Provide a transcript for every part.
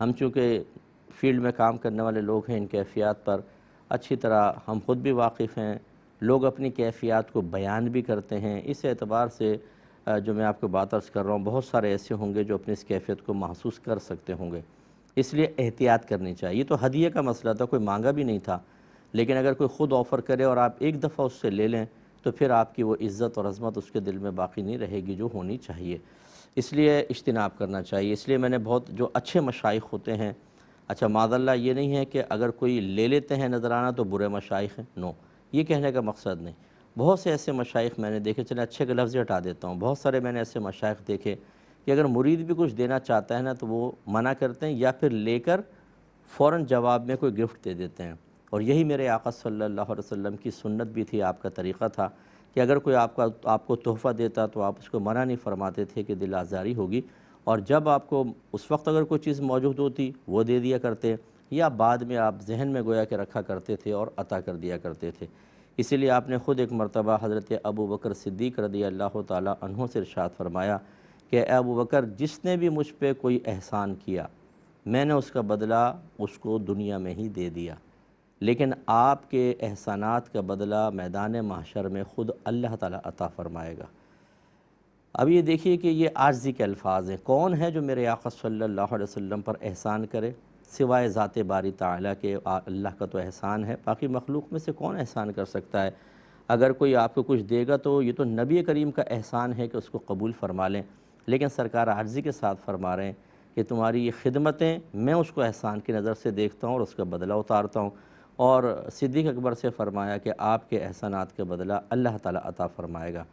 हम चूँकि फील्ड में काम करने वाले लोग हैं इन कैफियात पर अच्छी तरह हम खुद भी वाकिफ़ हैं लोग अपनी कैफियात को बयान भी करते हैं इस एतबार से जो मैं आपको बात अर्ज़ कर रहा हूँ बहुत सारे ऐसे होंगे जो अपनी इस कैफियत को महसूस कर सकते होंगे इसलिए एहतियात करनी चाहिए तो हदिये का मसला था कोई मांगा भी नहीं था लेकिन अगर कोई ख़ुद ऑफ़र करे और आप एक दफ़ा उससे ले लें तो फिर आपकी वो इज़्ज़त और अजमत उसके दिल में बाकी नहीं रहेगी जो होनी चाहिए इसलिए इज्तनाब करना चाहिए इसलिए मैंने बहुत जो अच्छे मशाइ होते हैं अच्छा मादल्ला ये नहीं है कि अगर कोई ले लेते हैं नजराना तो बुरे मशाइ हैं नो ये कहने का मकसद नहीं बहुत से ऐसे मशाइ मैंने देखे चले अच्छे के लफ्ज़ हटा देता हूँ बहुत सारे मैंने ऐसे मशाइ देखे कि अगर मुरीद भी कुछ देना चाहता है ना तो वो मना करते हैं या फिर लेकर फ़ौर जवाब में कोई गिफ्ट दे देते हैं और यही मेरे आका सल्ला वसम की सुन्नत भी थी आपका तरीक़ा था कि अगर कोई आपका आपको तोहफ़ा देता तो आप उसको मना नहीं फरमाते थे कि दिल आज़ारी होगी और जब आपको उस वक्त अगर कोई चीज़ मौजूद होती वो दे दिया करते या बाद में आप जहन में गोया के रखा करते थे और अता कर दिया करते थे इसीलिए आपने ख़ुद एक मरतबा हज़रत अबू बकर सिद्दीक रदी अल्लाह तहों से इर्शाद फरमाया कि अबू बकर जिसने भी मुझ पर कोई एहसान किया मैंने उसका बदला उसको दुनिया में ही दे दिया लेकिन आपके एहसानात का बदला मैदान माशर में ख़ुद अल्लाह ताला अता फ़रमाएगा अब ये देखिए कि ये आर्जी के अल्फाज हैं कौन है जो मेरे आका सल्लल्लाहु अलैहि वसल्लम पर एहसान करे सिवाय ज़ात बारी ताला के अल्लाह का तो एहसान है बाकी मखलूक में से कौन एहसान कर सकता है अगर कोई आपको कुछ देगा तो ये तो नबी करीम का एहसान है कि उसको कबूल फरमा लें लेकिन सरकार आर्जी के साथ फरमा रहे हैं कि तुम्हारी ये खिदमतें मैं उसको एहसान की नज़र से देखता हूँ और उसका बदला उतारता हूँ और सिद्दीक अकबर से फ़रमाया कि आपके एहसानात के बदला अल्लाह ताला अता फ़रमाएगा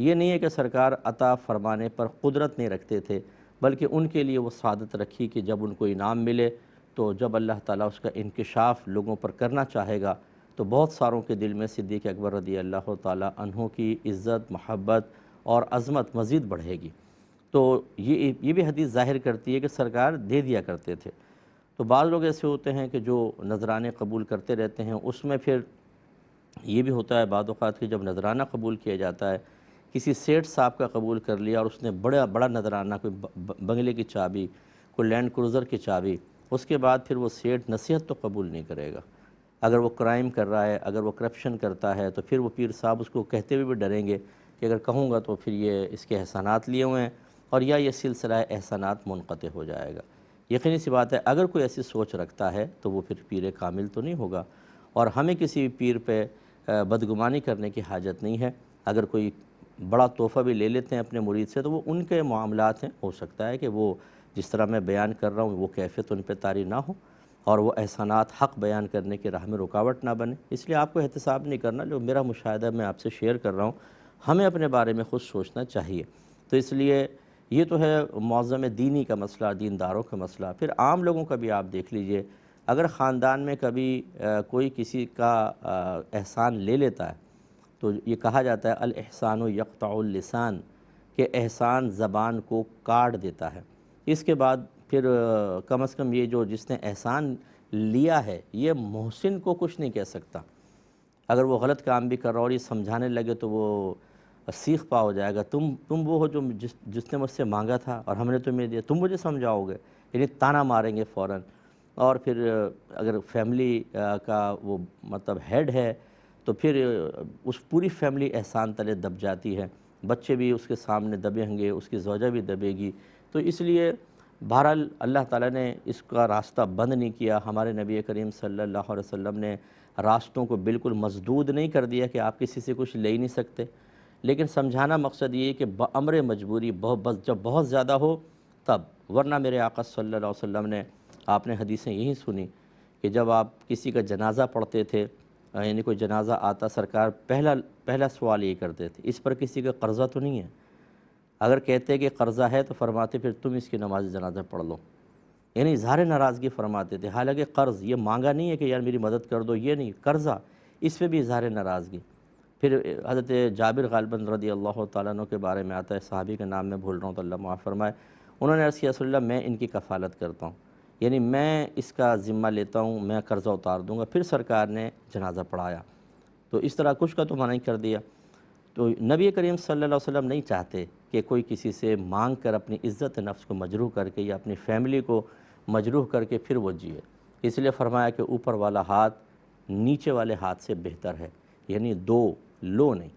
ये नहीं है कि सरकार अता फ़रमाने पर कुदरत नहीं रखते थे बल्कि उनके लिए वो सादत रखी कि जब उनको इनाम मिले तो जब अल्लाह ताला उसका इंकशाफ लोगों पर करना चाहेगा तो बहुत सारों के दिल में सिद्दीक अकबर रदी अल्लाह तहों की इज़्ज़त महब्बत और अज़मत मज़ीद बढ़ेगी तो ये ये भी हदीस ज़ाहिर करती है कि सरकार दे दिया करते थे तो बाद लोग ऐसे होते हैं कि जो नजराने कबूल करते रहते हैं उसमें फिर ये भी होता है बाद कि जब नजराना कबूल किया जाता है किसी सेठ साहब का कबूल कर लिया और उसने बड़ा बड़ा नजराना कोई बंगले की चाबी कोई लैंड क्रूज़र की चाबी उसके बाद फिर वो सेठ नसीहत तो कबूल नहीं करेगा अगर वो क्राइम कर रहा है अगर वो करप्शन करता है तो फिर वो पीर साहब उसको कहते हुए भी डरेंगे कि अगर कहूँगा तो फिर ये इसके एहसानात लिए हुए हैं और या ये सिलसिला एहसानात मुनक़ हो जाएगा यकीनी सी बात है अगर कोई ऐसी सोच रखता है तो वो फिर पीर कामिल तो नहीं होगा और हमें किसी पीर पे बदगुमानी करने की हाजत नहीं है अगर कोई बड़ा तोहफ़ा भी ले लेते हैं अपने मुरीद से तो वो उनके मामलात हैं हो सकता है कि वो जिस तरह मैं बयान कर रहा हूँ वो कैफियत उन पर तारी ना हो और वह एहसानात हक़ बयान करने के राह में रुकावट ना बने इसलिए आपको एहतसाब नहीं करना जो मेरा मुशाह मैं आपसे शेयर कर रहा हूँ हमें अपने बारे में खुद सोचना चाहिए तो इसलिए ये तो है मौज़म दीनी का मसला दीनदारों का मसला फिर आम लोगों का भी आप देख लीजिए अगर ख़ानदान में कभी आ, कोई किसी का आ, एहसान ले लेता है तो ये कहा जाता है अल एहसान यकताउलसान के एहसान ज़बान को काट देता है इसके बाद फिर आ, कम अज़ कम ये जो जिसने एहसान लिया है ये मोहसिन को कुछ नहीं कह सकता अगर वो गलत काम भी कर रहा और ये समझाने लगे तो वो सीख पा हो जाएगा तुम तुम वो हो जो जिस जिसने मुझसे मांगा था और हमने तुम्हें दिया तुम मुझे समझाओगे यानी ताना मारेंगे फ़ौर और फिर अगर फैमिली का वो मतलब हेड है तो फिर उस पूरी फैमिली एहसान तले दब जाती है बच्चे भी उसके सामने दबे होंगे उसकी जोजा भी दबेगी तो इसलिए बहरहाल अल्लाह ताला ने इसका रास्ता बंद नहीं किया हमारे नबी करीम सल्लल्लाहु अलैहि वसल्लम ने रास्तों को बिल्कुल मजदूद नहीं कर दिया कि आप किसी से कुछ ले ही नहीं सकते लेकिन समझाना मकसद ये कि अमर मजबूरी बहुत जब बहुत ज़्यादा हो तब वरना मेरे आका सल्लल्लाहु ने आपने हदीसें यहीं सुनी कि जब आप किसी का जनाजा पढ़ते थे यानी कोई जनाजा आता सरकार पहला पहला सवाल ये करते थे इस पर किसी का कर्ज़ा तो नहीं है अगर कहते कि कर्ज़ा है तो फरमाते फिर तुम इसकी नमाज जनाजा पढ़ लो यानी इजहार नाराज़गी फरमाते थे हालांकि कर्ज़ ये मांगा नहीं है कि यार मेरी मदद कर दो ये नहीं कर्ज़ा इस पर भी इजहार नाराज़गी फिर हज़रत जाबिर गालबन रदी अल्लाह तु के बारे में आता है साहबी के नाम में भूल रहा हूँ तो अल्लाह फरमाए उन्होंने अर्स किया मैं इनकी कफ़ालत करता हूँ यानी मैं इसका ज़िम्मा लेता हूँ मैं कर्ज़ा उतार दूँगा फिर सरकार ने जनाजा पढ़ाया तो इस तरह कुछ का तो मना ही कर दिया तो नबी करीम सल्लल्लाहु अलैहि वसल्लम नहीं चाहते कि कोई किसी से मांग कर अपनी इज़्ज़त नफ्स को मजरूह करके या अपनी फैमिली को मजरूह करके फिर वो जिए इसलिए फरमाया कि ऊपर वाला हाथ नीचे वाले हाथ से बेहतर है यानी दो لوني